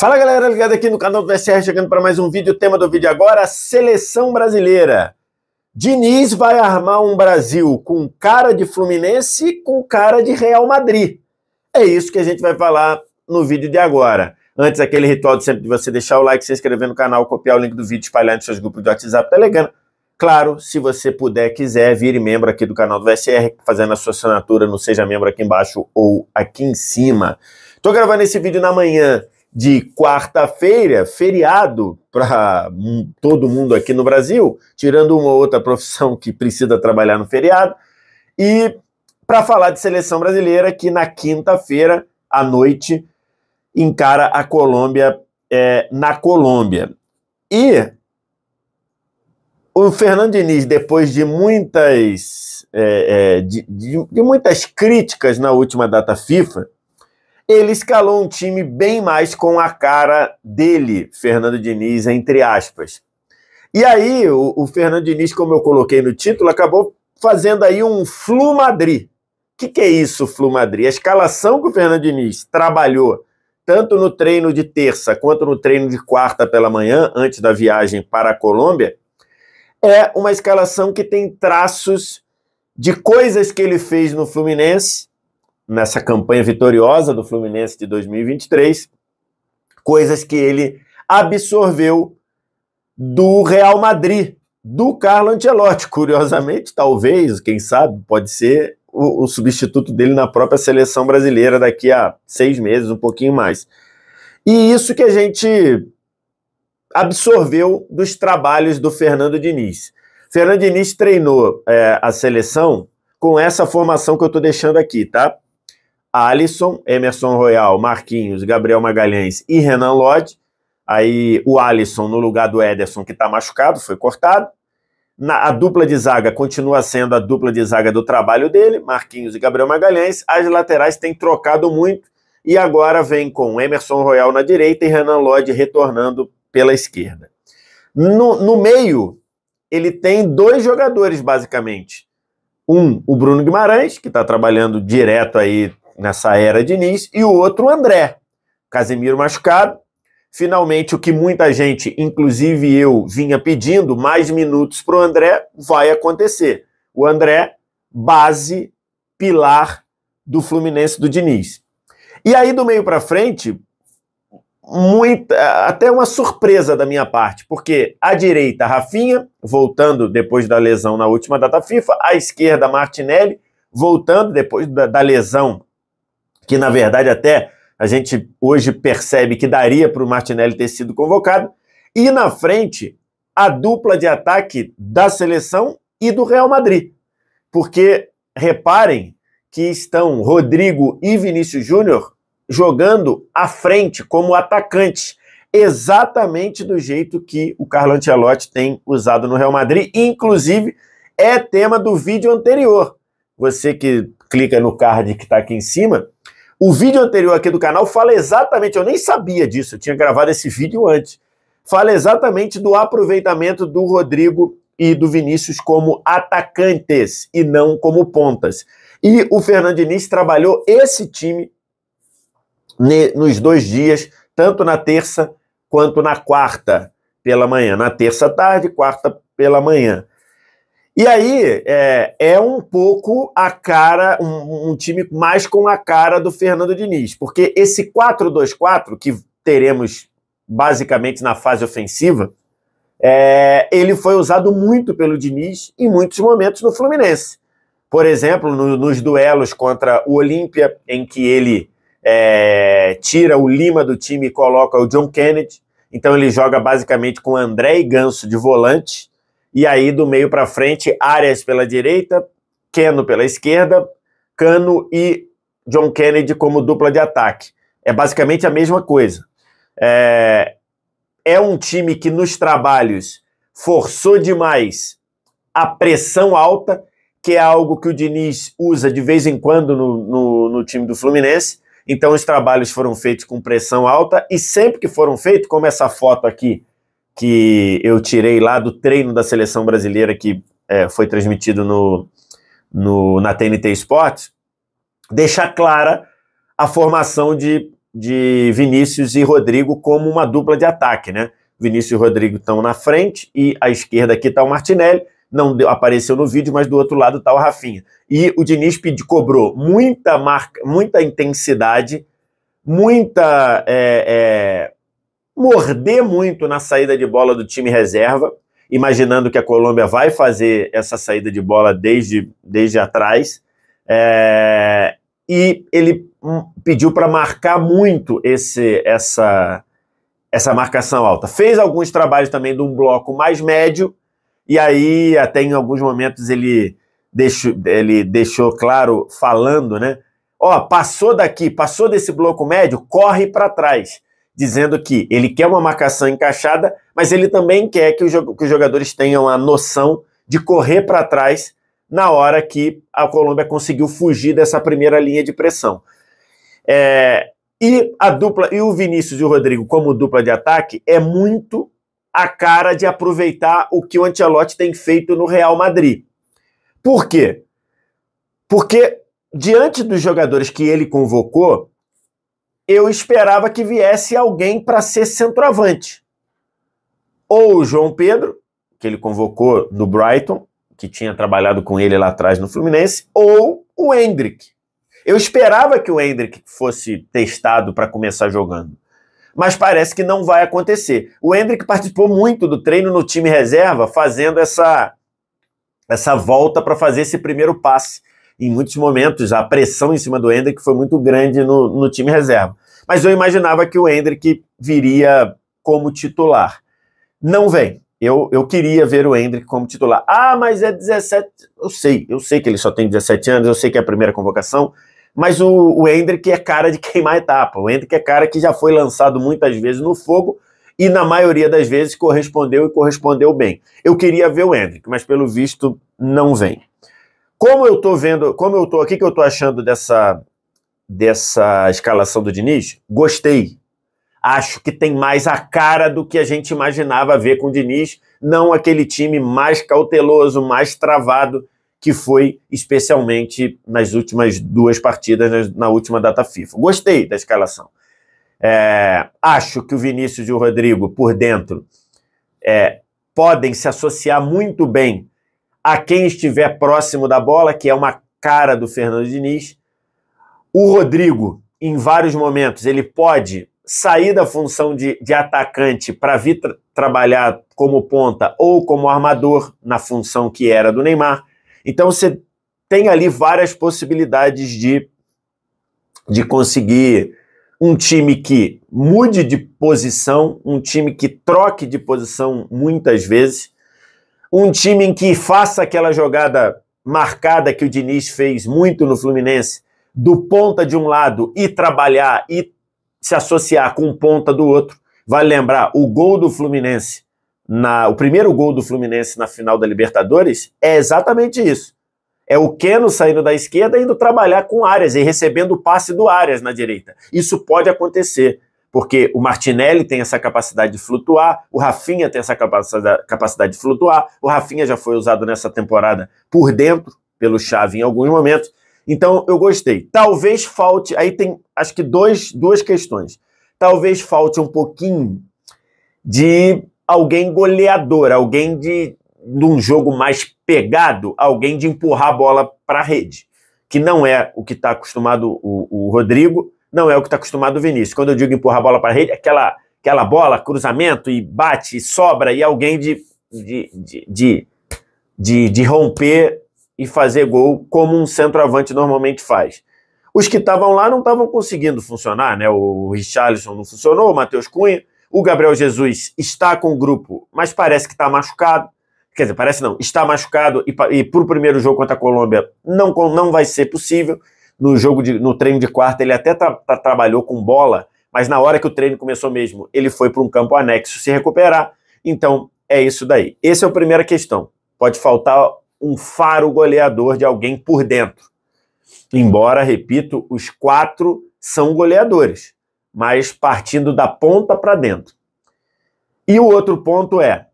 Fala galera, ligado aqui no canal do SR, chegando para mais um vídeo. O tema do vídeo agora, seleção brasileira. Diniz vai armar um Brasil com cara de Fluminense e com cara de Real Madrid. É isso que a gente vai falar no vídeo de agora. Antes, aquele ritual de sempre de você deixar o like, se inscrever no canal, copiar o link do vídeo, espalhar nos seus grupos de WhatsApp, Telegram. Tá claro, se você puder, quiser, vire membro aqui do canal do SR, fazendo a sua assinatura no Seja Membro aqui embaixo ou aqui em cima. Estou gravando esse vídeo na manhã de quarta-feira, feriado para todo mundo aqui no Brasil, tirando uma outra profissão que precisa trabalhar no feriado, e para falar de seleção brasileira que na quinta-feira à noite encara a Colômbia é, na Colômbia. E o Fernando Diniz, depois de muitas, é, é, de, de, de muitas críticas na última data FIFA, ele escalou um time bem mais com a cara dele, Fernando Diniz, entre aspas. E aí, o, o Fernando Diniz, como eu coloquei no título, acabou fazendo aí um Flu Madrid. O que, que é isso, Flu Madrid? A escalação que o Fernando Diniz trabalhou, tanto no treino de terça quanto no treino de quarta pela manhã, antes da viagem para a Colômbia, é uma escalação que tem traços de coisas que ele fez no Fluminense nessa campanha vitoriosa do Fluminense de 2023, coisas que ele absorveu do Real Madrid, do Carlo Ancelotti. Curiosamente, talvez, quem sabe, pode ser o, o, substituto dele na própria seleção brasileira daqui a seis meses, um pouquinho mais. E isso que a gente absorveu dos trabalhos do Fernando Diniz. Fernando Diniz treinou é, a seleção com essa formação que eu estou deixando aqui, tá? Alisson, Emerson Royal, Marquinhos, Gabriel Magalhães e Renan Lodge. Aí o Alisson no lugar do Ederson, que está machucado, foi cortado. Na, a dupla de zaga continua sendo a dupla de zaga do trabalho dele, Marquinhos e Gabriel Magalhães. As laterais têm trocado muito e agora vem com Emerson Royal na direita e Renan Lodge retornando pela esquerda. No, no meio, ele tem dois jogadores, basicamente. Um, o Bruno Guimarães, que está trabalhando direto aí nessa era de Diniz, e o outro André. Casemiro machucado. Finalmente, o que muita gente, inclusive eu, vinha pedindo, mais minutos para o André, vai acontecer. O André, base, pilar do Fluminense do Diniz. E aí, do meio para frente, muita, até uma surpresa da minha parte, porque à direita, Rafinha, voltando depois da lesão na última data FIFA, à esquerda, Martinelli, voltando depois da, da lesão que na verdade até a gente hoje percebe que daria para o Martinelli ter sido convocado. E na frente, a dupla de ataque da seleção e do Real Madrid. Porque reparem que estão Rodrigo e Vinícius Júnior jogando à frente como atacantes, exatamente do jeito que o Carlo Ancelotti tem usado no Real Madrid, inclusive é tema do vídeo anterior. Você que clica no card que está aqui em cima, o vídeo anterior aqui do canal fala exatamente, eu nem sabia disso, eu tinha gravado esse vídeo antes. Fala exatamente do aproveitamento do Rodrigo e do Vinícius como atacantes e não como pontas. E o Fernando Diniz trabalhou esse time nos dois dias, tanto na terça quanto na quarta pela manhã, na terça tarde, quarta pela manhã. E aí é, é um pouco a cara, um, um, time mais com a cara do Fernando Diniz, porque esse 4-2-4 que teremos basicamente na fase ofensiva, é, ele foi usado muito pelo Diniz em muitos momentos no Fluminense. Por exemplo, no, nos duelos contra o Olímpia, em que ele é, tira o Lima do time e coloca o John Kennedy. Então ele joga basicamente com André e Ganso de volante e aí, do meio para frente, Arias pela direita, Keno pela esquerda, Cano e John Kennedy como dupla de ataque. É basicamente a mesma coisa. É, é um time que nos trabalhos forçou demais a pressão alta, que é algo que o Diniz usa de vez em quando no, no, no time do Fluminense. Então, os trabalhos foram feitos com pressão alta e sempre que foram feitos, como essa foto aqui que eu tirei lá do treino da seleção brasileira que é, foi transmitido no, no, na TNT Sports, deixa clara a formação de, de Vinícius e Rodrigo como uma dupla de ataque, né? Vinícius e Rodrigo estão na frente e à esquerda aqui está o Martinelli, não deu, apareceu no vídeo, mas do outro lado está o Rafinha. E o Diniz pedi, cobrou muita marca, muita intensidade, muita é, é, morder muito na saída de bola do time reserva, imaginando que a Colômbia vai fazer essa saída de bola desde, desde atrás. É, e ele hum, pediu para marcar muito esse, essa, essa marcação alta. Fez alguns trabalhos também de um bloco mais médio, e aí até em alguns momentos ele deixou, ele deixou claro, falando, né? Ó, oh, passou daqui, passou desse bloco médio, corre para trás dizendo que ele quer uma marcação encaixada, mas ele também quer que, o, que os jogadores tenham a noção de correr para trás na hora que a Colômbia conseguiu fugir dessa primeira linha de pressão. É, e a dupla, e o Vinícius e o Rodrigo como dupla de ataque é muito a cara de aproveitar o que o Ancelotti tem feito no Real Madrid. Por quê? Porque diante dos jogadores que ele convocou, eu esperava que viesse alguém para ser centroavante. Ou o João Pedro, que ele convocou do Brighton, que tinha trabalhado com ele lá atrás no Fluminense, ou o Hendrick. Eu esperava que o Hendrick fosse testado para começar jogando. Mas parece que não vai acontecer. O Hendrick participou muito do treino no time reserva, fazendo essa, essa volta para fazer esse primeiro passe em muitos momentos a pressão em cima do Hendrick foi muito grande no, no time reserva. Mas eu imaginava que o Hendrick viria como titular. Não vem. Eu, eu queria ver o Hendrick como titular. Ah, mas é 17. Eu sei, eu sei que ele só tem 17 anos, eu sei que é a primeira convocação, mas o, o Hendrick é cara de queimar a etapa. O Hendrick é cara que já foi lançado muitas vezes no fogo e, na maioria das vezes, correspondeu e correspondeu bem. Eu queria ver o Hendrick, mas pelo visto não vem. Como eu estou vendo, como eu tô, o que, que eu estou achando dessa, dessa escalação do Diniz? Gostei. Acho que tem mais a cara do que a gente imaginava ver com o Diniz, não aquele time mais cauteloso, mais travado que foi especialmente nas últimas duas partidas, na última data FIFA. Gostei da escalação. É, acho que o Vinícius e o Rodrigo, por dentro, é, podem se associar muito bem a quem estiver próximo da bola, que é uma cara do Fernando Diniz. O Rodrigo, em vários momentos, ele pode sair da função de, de atacante para vir tra trabalhar como ponta ou como armador, na função que era do Neymar. Então você tem ali várias possibilidades de, de conseguir um time que mude de posição, um time que troque de posição muitas vezes um time em que faça aquela jogada marcada que o Diniz fez muito no Fluminense, do ponta de um lado e trabalhar e se associar com ponta do outro. Vale lembrar, o gol do Fluminense, na, o primeiro gol do Fluminense na final da Libertadores, é exatamente isso. É o Keno saindo da esquerda indo trabalhar com áreas e recebendo o passe do áreas na direita. Isso pode acontecer porque o Martinelli tem essa capacidade de flutuar, o Rafinha tem essa capacidade de flutuar, o Rafinha já foi usado nessa temporada por dentro, pelo Xavi em alguns momentos. Então eu gostei. Talvez falte, aí tem acho que dois, duas questões. Talvez falte um pouquinho de alguém goleador, alguém de num jogo mais pegado, alguém de empurrar a bola para a rede, que não é o que está acostumado o, o Rodrigo não é o que está acostumado o Vinícius. Quando eu digo empurrar a bola para a rede, é aquela, aquela bola, cruzamento e bate, e sobra, e alguém de, de, de, de, de, de romper e fazer gol, como um centroavante normalmente faz. Os que estavam lá não estavam conseguindo funcionar, né? O Richarlison não funcionou, o Matheus Cunha. O Gabriel Jesus está com o grupo, mas parece que está machucado. Quer dizer, parece não, está machucado e, e para o primeiro jogo contra a Colômbia não, não vai ser possível no jogo de, no treino de quarta ele até tra tra trabalhou com bola, mas na hora que o treino começou mesmo, ele foi para um campo anexo se recuperar. Então, é isso daí. Essa é a primeira questão. Pode faltar um faro goleador de alguém por dentro. Embora, repito, os quatro são goleadores, mas partindo da ponta para dentro. E o outro ponto é: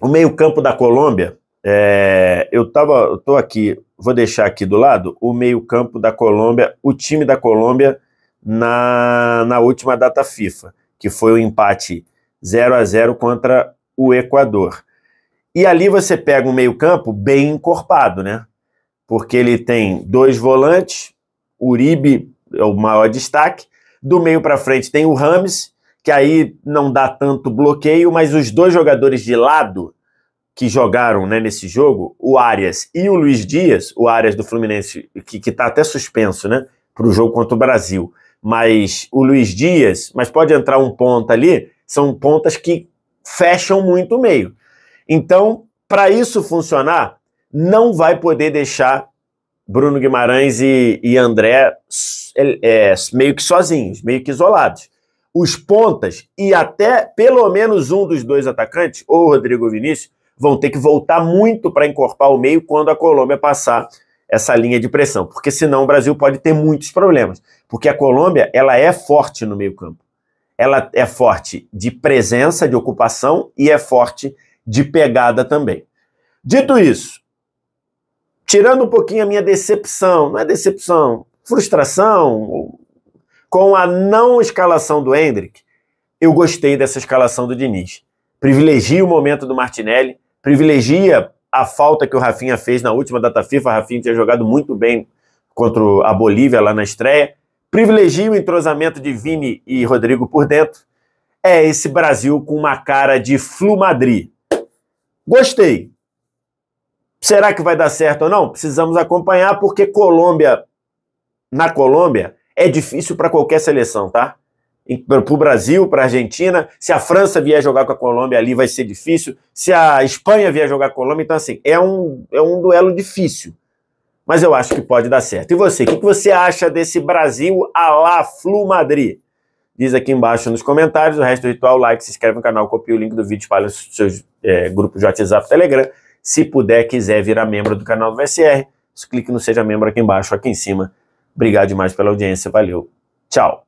o meio-campo da Colômbia é, eu tava, eu tô aqui, vou deixar aqui do lado o meio-campo da Colômbia, o time da Colômbia na, na última data FIFA, que foi o empate 0 a 0 contra o Equador. E ali você pega um meio-campo bem encorpado, né? Porque ele tem dois volantes, Uribe é o maior destaque, do meio para frente tem o Rames, que aí não dá tanto bloqueio, mas os dois jogadores de lado que jogaram né, nesse jogo, o Arias e o Luiz Dias, o Arias do Fluminense, que está até suspenso né, para o jogo contra o Brasil, mas o Luiz Dias, mas pode entrar um ponta ali, são pontas que fecham muito o meio. Então, para isso funcionar, não vai poder deixar Bruno Guimarães e, e André é, é, meio que sozinhos, meio que isolados. Os pontas e até pelo menos um dos dois atacantes, ou Rodrigo Vinícius, vão ter que voltar muito para encorpar o meio quando a Colômbia passar essa linha de pressão, porque senão o Brasil pode ter muitos problemas, porque a Colômbia ela é forte no meio-campo. Ela é forte de presença, de ocupação e é forte de pegada também. Dito isso, tirando um pouquinho a minha decepção, não é decepção, frustração com a não escalação do Hendrick, eu gostei dessa escalação do Diniz. Privilegia o momento do Martinelli, privilegia a falta que o Rafinha fez na última data FIFA. O Rafinha tinha jogado muito bem contra a Bolívia lá na estreia. Privilegia o entrosamento de Vini e Rodrigo por dentro. É esse Brasil com uma cara de Flu Madrid. Gostei. Será que vai dar certo ou não? Precisamos acompanhar porque Colômbia na Colômbia é difícil para qualquer seleção, tá? para o Brasil, para a Argentina. Se a França vier jogar com a Colômbia ali, vai ser difícil. Se a Espanha vier jogar com a Colômbia, então assim, é um, é um duelo difícil. Mas eu acho que pode dar certo. E você, o que, que você acha desse Brasil a la Flu Madrid? Diz aqui embaixo nos comentários. O resto do ritual, like, se inscreve no canal, copia o link do vídeo, espalha os seus é, grupos de WhatsApp, Telegram. Se puder, quiser virar membro do canal do VSR, clique no Seja Membro aqui embaixo, aqui em cima. Obrigado demais pela audiência, valeu. Tchau.